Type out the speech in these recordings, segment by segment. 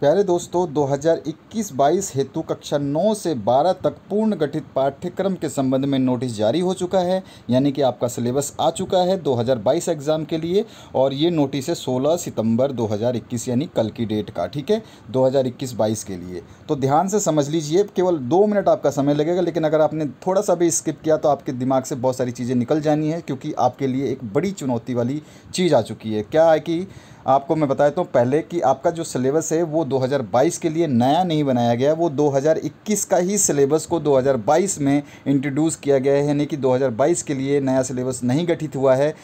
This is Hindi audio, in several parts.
प्यारे दोस्तों 2021-22 हेतु कक्षा 9 से 12 तक पूर्ण गठित पाठ्यक्रम के संबंध में नोटिस जारी हो चुका है यानी कि आपका सिलेबस आ चुका है 2022 एग्ज़ाम के लिए और ये नोटिस है 16 सितंबर 2021 यानी कल की डेट का ठीक है 2021-22 के लिए तो ध्यान से समझ लीजिए केवल दो मिनट आपका समय लगेगा लेकिन अगर आपने थोड़ा सा भी स्किप किया तो आपके दिमाग से बहुत सारी चीज़ें निकल जानी है क्योंकि आपके लिए एक बड़ी चुनौती वाली चीज़ आ चुकी है क्या है कि आपको मैं बता देता हूँ पहले कि आपका जो सिलेबस है वो 2022 के लिए नया नहीं बनाया गया वो 2021 का ही सिलेबस को 2022 में इंट्रोड्यूस किया गया है यानी कि 2022 के लिए नया सिलेबस नहीं गठित हुआ है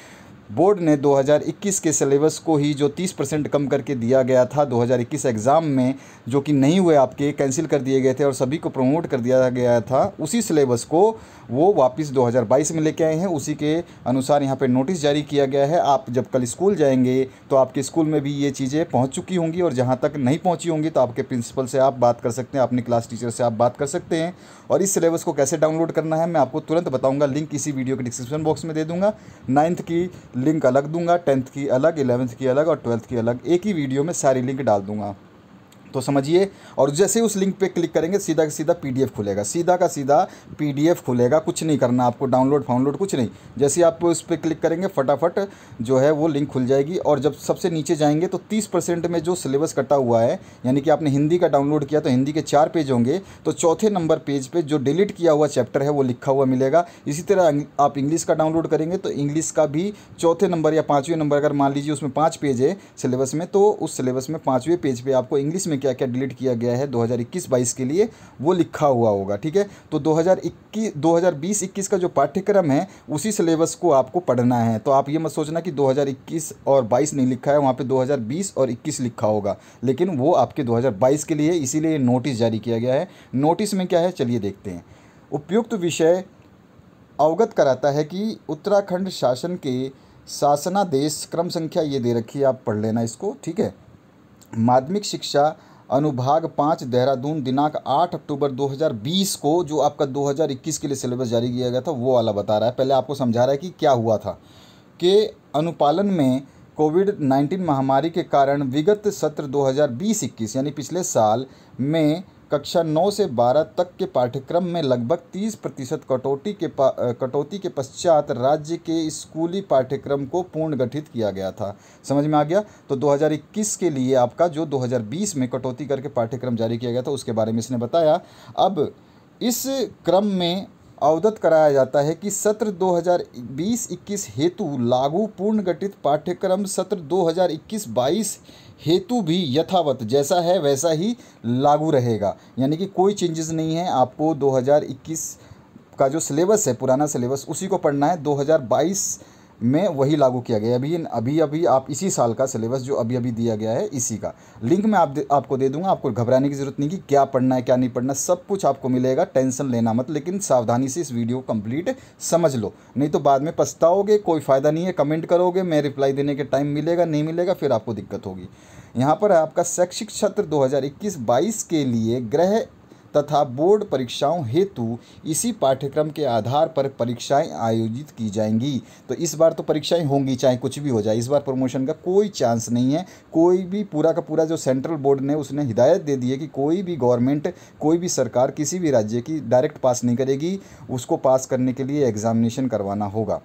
बोर्ड ने 2021 के सिलेबस को ही जो 30 परसेंट कम करके दिया गया था 2021 एग्ज़ाम में जो कि नहीं हुए आपके कैंसिल कर दिए गए थे और सभी को प्रमोट कर दिया गया था उसी सिलेबस को वो वापस 2022 में लेके आए हैं उसी के अनुसार यहाँ पे नोटिस जारी किया गया है आप जब कल स्कूल जाएंगे तो आपके स्कूल में भी ये चीज़ें पहुँच चुकी होंगी और जहाँ तक नहीं पहुँची होंगी तो आपके प्रिंसिपल से आप बात कर सकते हैं अपने क्लास टीचर से आप बात कर सकते हैं और इस सिलेबस को कैसे डाउनलोड करना है मैं आपको तुरंत बताऊँगा लिंक इसी वीडियो के डिस्क्रिप्शन बॉक्स में दे दूँगा नाइन्थ की लिंक अलग दूंगा टेंथ की अलग इलेवंथ की अलग और ट्वेल्थ की अलग एक ही वीडियो में सारी लिंक डाल दूंगा तो समझिए और जैसे ही उस लिंक पे क्लिक करेंगे सीधा का सीधा पीडीएफ खुलेगा सीधा का सीधा पीडीएफ खुलेगा कुछ नहीं करना आपको डाउनलोड फाउनलोड कुछ नहीं जैसे आप उस पर क्लिक करेंगे फटाफट जो है वो लिंक खुल जाएगी और जब सबसे नीचे जाएंगे तो तीस परसेंट में जो सिलेबस कटा हुआ है यानी कि आपने हिंदी का डाउनलोड किया तो हिंदी के चार पेज होंगे तो चौथे नंबर पेज पर जो डिलीट किया हुआ चैप्टर है वो लिखा हुआ मिलेगा इसी तरह आप इंग्लिश का डाउनलोड करेंगे तो इंग्लिश का भी चौथे नंबर या पाँचवें नंबर अगर मान लीजिए उसमें पाँच पेज है सिलेबस में तो उस सिलेबस में पाँचवें पेज पर पे आपको इंग्लिश में क्या क्या डिलीट किया गया है 2021 हज़ार के लिए वो लिखा हुआ होगा ठीक है तो 2021 2020-21 का जो पाठ्यक्रम है उसी सिलेबस को आपको पढ़ना है तो आप ये मत सोचना कि 2021 और 22 नहीं लिखा है वहाँ पे 2020 और 21 लिखा होगा लेकिन वो आपके 2022 के लिए इसीलिए नोटिस जारी किया गया है नोटिस में क्या है चलिए देखते हैं उपयुक्त विषय अवगत कराता है कि उत्तराखंड शासन के शासनादेश क्रम संख्या ये दे रखी है आप पढ़ लेना इसको ठीक है माध्यमिक शिक्षा अनुभाग पाँच देहरादून दिनांक आठ अक्टूबर 2020 को जो आपका 2021 के लिए सिलेबस जारी किया गया था वो वाला बता रहा है पहले आपको समझा रहा है कि क्या हुआ था कि अनुपालन में कोविड 19 महामारी के कारण विगत सत्र 2020-21 यानी पिछले साल में कक्षा 9 से 12 तक के पाठ्यक्रम में लगभग 30 प्रतिशत कटौती के कटौती के पश्चात राज्य के स्कूली पाठ्यक्रम को पुनर्गठित किया गया था समझ में आ गया तो 2021 के लिए आपका जो 2020 में कटौती करके पाठ्यक्रम जारी किया गया था उसके बारे में इसने बताया अब इस क्रम में अवगत कराया जाता है कि सत्र 2020-21 हेतु लागू पूर्ण गठित पाठ्यक्रम सत्र 2021-22 हेतु भी यथावत जैसा है वैसा ही लागू रहेगा यानी कि कोई चेंजेस नहीं है आपको 2021 का जो सिलेबस है पुराना सिलेबस उसी को पढ़ना है 2022 में वही लागू किया गया अभी अभी अभी आप इसी साल का सिलेबस जो अभी अभी दिया गया है इसी का लिंक मैं आप दे, आपको दे दूंगा आपको घबराने की ज़रूरत नहीं कि क्या पढ़ना है क्या नहीं पढ़ना सब कुछ आपको मिलेगा टेंशन लेना मत लेकिन सावधानी से इस वीडियो को कम्प्लीट समझ लो नहीं तो बाद में पछताओगे कोई फ़ायदा नहीं है कमेंट करोगे मैं रिप्लाई देने के टाइम मिलेगा नहीं मिलेगा फिर आपको दिक्कत होगी यहाँ पर है आपका शैक्षिक सत्र दो हज़ार के लिए ग्रह तथा बोर्ड परीक्षाओं हेतु इसी पाठ्यक्रम के आधार पर परीक्षाएं आयोजित की जाएंगी तो इस बार तो परीक्षाएं होंगी चाहे कुछ भी हो जाए इस बार प्रमोशन का कोई चांस नहीं है कोई भी पूरा का पूरा जो सेंट्रल बोर्ड ने उसने हिदायत दे दी है कि कोई भी गवर्नमेंट कोई भी सरकार किसी भी राज्य की डायरेक्ट पास नहीं करेगी उसको पास करने के लिए एग्जामिनेशन करवाना होगा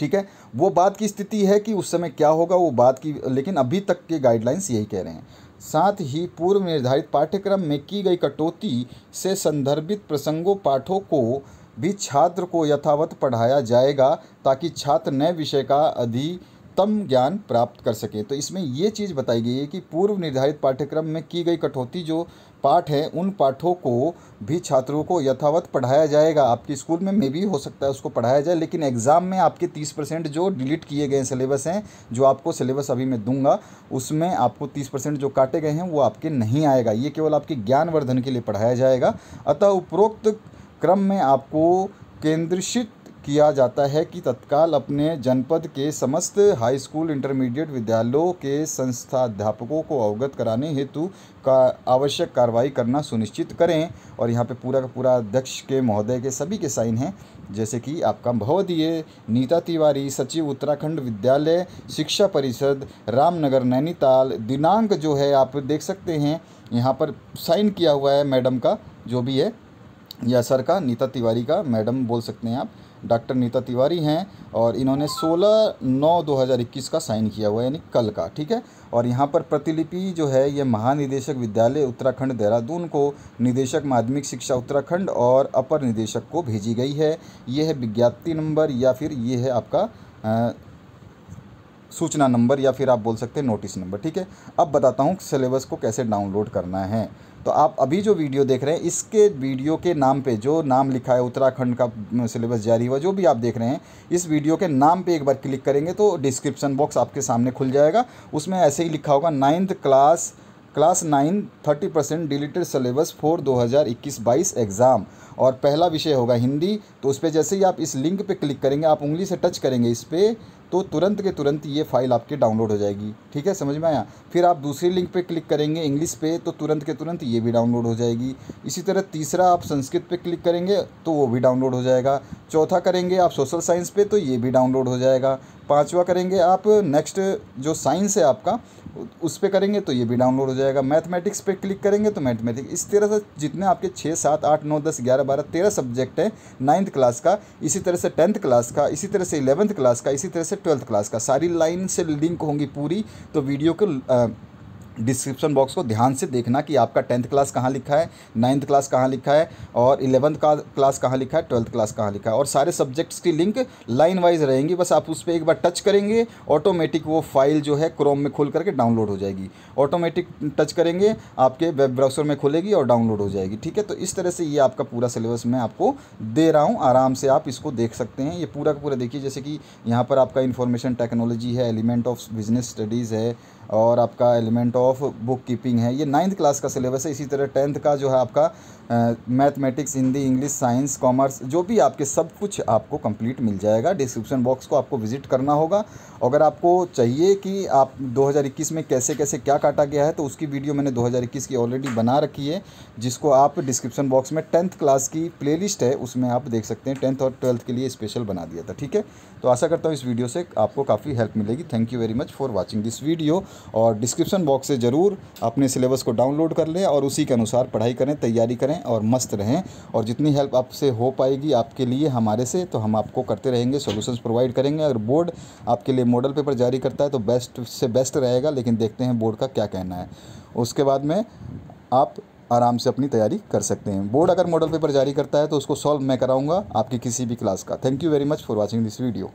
ठीक है वो बात की स्थिति है कि उस समय क्या होगा वो बात की लेकिन अभी तक के गाइडलाइंस यही कह रहे हैं साथ ही पूर्व निर्धारित पाठ्यक्रम में की गई कटौती से संदर्भित प्रसंगों पाठों को भी छात्र को यथावत पढ़ाया जाएगा ताकि छात्र नए विषय का अधि उत्तम ज्ञान प्राप्त कर सके तो इसमें ये चीज़ बताई गई है कि पूर्व निर्धारित पाठ्यक्रम में की गई कटौती जो पाठ है उन पाठों को भी छात्रों को यथावत पढ़ाया जाएगा आपके स्कूल में मे भी हो सकता है उसको पढ़ाया जाए लेकिन एग्ज़ाम में आपके 30 परसेंट जो डिलीट किए गए सिलेबस हैं जो आपको सिलेबस अभी मैं दूंगा उसमें आपको 30 परसेंट जो काटे गए हैं वो आपके नहीं आएगा ये केवल आपके ज्ञानवर्धन के लिए पढ़ाया जाएगा अतः उपरोक्त क्रम में आपको केंद्रित किया जाता है कि तत्काल अपने जनपद के समस्त हाई स्कूल इंटरमीडिएट विद्यालयों के संस्थाध्यापकों को अवगत कराने हेतु का आवश्यक कार्रवाई करना सुनिश्चित करें और यहाँ पे पूरा का पूरा अध्यक्ष के महोदय के सभी के साइन हैं जैसे कि आपका भवदीय नीता तिवारी सचिव उत्तराखंड विद्यालय शिक्षा परिषद रामनगर नैनीताल दिनांक जो है आप देख सकते हैं यहाँ पर साइन किया हुआ है मैडम का जो भी है या सर का नीता तिवारी का मैडम बोल सकते हैं आप डॉक्टर नीता तिवारी हैं और इन्होंने 16 नौ 2021 का साइन किया हुआ है यानी कल का ठीक है और यहाँ पर प्रतिलिपि जो है ये महानिदेशक विद्यालय उत्तराखंड देहरादून को निदेशक माध्यमिक शिक्षा उत्तराखंड और अपर निदेशक को भेजी गई है ये है विज्ञप्ति नंबर या फिर ये है आपका सूचना नंबर या फिर आप बोल सकते हैं नोटिस नंबर ठीक है अब बताता हूँ सिलेबस को कैसे डाउनलोड करना है तो आप अभी जो वीडियो देख रहे हैं इसके वीडियो के नाम पे जो नाम लिखा है उत्तराखंड का सिलेबस जारी हुआ जो भी आप देख रहे हैं इस वीडियो के नाम पे एक बार क्लिक करेंगे तो डिस्क्रिप्शन बॉक्स आपके सामने खुल जाएगा उसमें ऐसे ही लिखा होगा ninth class class nine thirty percent deleted syllabus for दो हज़ार इक्कीस बाईस एग्ज़ाम और पहला विषय होगा हिंदी तो उस पर जैसे ही आप इस लिंक पे क्लिक करेंगे आप उंगली से टच करेंगे इस पर तो तुरंत के तुरंत ये फाइल आपके डाउनलोड हो जाएगी ठीक है समझ में आया फिर आप दूसरी लिंक पे क्लिक करेंगे इंग्लिश पे तो तुरंत के तुरंत ये भी डाउनलोड हो जाएगी इसी तरह तीसरा आप संस्कृत पे क्लिक करेंगे तो वो भी डाउनलोड हो जाएगा चौथा करेंगे आप सोशल साइंस पे तो ये भी डाउनलोड हो जाएगा पाँचवा करेंगे आप नेक्स्ट जो साइंस है आपका उस पर करेंगे तो ये भी डाउनलोड हो जाएगा मैथमेटिक्स पे क्लिक करेंगे तो मैथमेटिक्स इस तरह से जितने आपके छः सात आठ नौ दस ग्यारह बारह तेरह सब्जेक्ट है नाइन्थ क्लास का इसी तरह से टेंथ क्लास का इसी तरह से इलेवंथ क्लास का इसी तरह से ट्वेल्थ क्लास का सारी लाइन से लिंक होंगी पूरी तो वीडियो को डिस्क्रिप्शन बॉक्स को ध्यान से देखना कि आपका टेंथ क्लास कहाँ लिखा है नाइन्थ क्लास कहाँ लिखा है और इलेवंथ का क्लास कहाँ लिखा है ट्वेल्थ क्लास कहाँ लिखा है और सारे सब्जेक्ट्स की लिंक लाइन वाइज रहेंगी बस आप उस पर एक बार टच करेंगे ऑटोमेटिक वो फाइल जो है क्रोम में खोल करके डाउनलोड हो जाएगी ऑटोमेटिक टच करेंगे आपके वेब ब्राउसर में खुलेगी और डाउनलोड हो जाएगी ठीक है तो इस तरह से ये आपका पूरा सिलेबस मैं आपको दे रहा हूँ आराम से आप इसको देख सकते हैं ये पूरा का पूरा देखिए जैसे कि यहाँ पर आपका इन्फॉर्मेशन टेक्नोलॉजी है एलिमेंट ऑफ बिजनेस स्टडीज़ है और आपका element of of book keeping है ये नाइन्थ क्लास का सिलेबस है इसी तरह टेंथ का जो है आपका mathematics Hindi English science commerce जो भी आपके सब कुछ आपको कंप्लीट मिल जाएगा डिस्क्रिप्शन बॉक्स को आपको विजिट करना होगा अगर आपको चाहिए कि आप 2021 में कैसे कैसे क्या काटा गया है तो उसकी वीडियो मैंने 2021 की ऑलरेडी बना रखी है जिसको आप डिस्क्रिप्शन बॉक्स में टेंथ क्लास की प्लेलिस्ट है उसमें आप देख सकते हैं टेंथ और ट्वेल्थ के लिए स्पेशल बना दिया था ठीक है तो आशा करता हूँ इस वीडियो से आपको काफ़ी हेल्प मिलेगी thank you very much for watching this video और डिस्क्रिप्शन बॉक्स से ज़रूर अपने सिलेबस को डाउनलोड कर लें और उसी के अनुसार पढ़ाई करें तैयारी करें और मस्त रहें और जितनी हेल्प आपसे हो पाएगी आपके लिए हमारे से तो हम आपको करते रहेंगे सोल्यूशंस प्रोवाइड करेंगे अगर बोर्ड आपके लिए मॉडल पेपर जारी करता है तो बेस्ट से बेस्ट रहेगा लेकिन देखते हैं बोर्ड का क्या कहना है उसके बाद में आप आराम से अपनी तैयारी कर सकते हैं बोर्ड अगर मॉडल पेपर जारी करता है तो उसको सॉल्व मैं कराऊंगा आपकी किसी भी क्लास का thank you very much for watching this video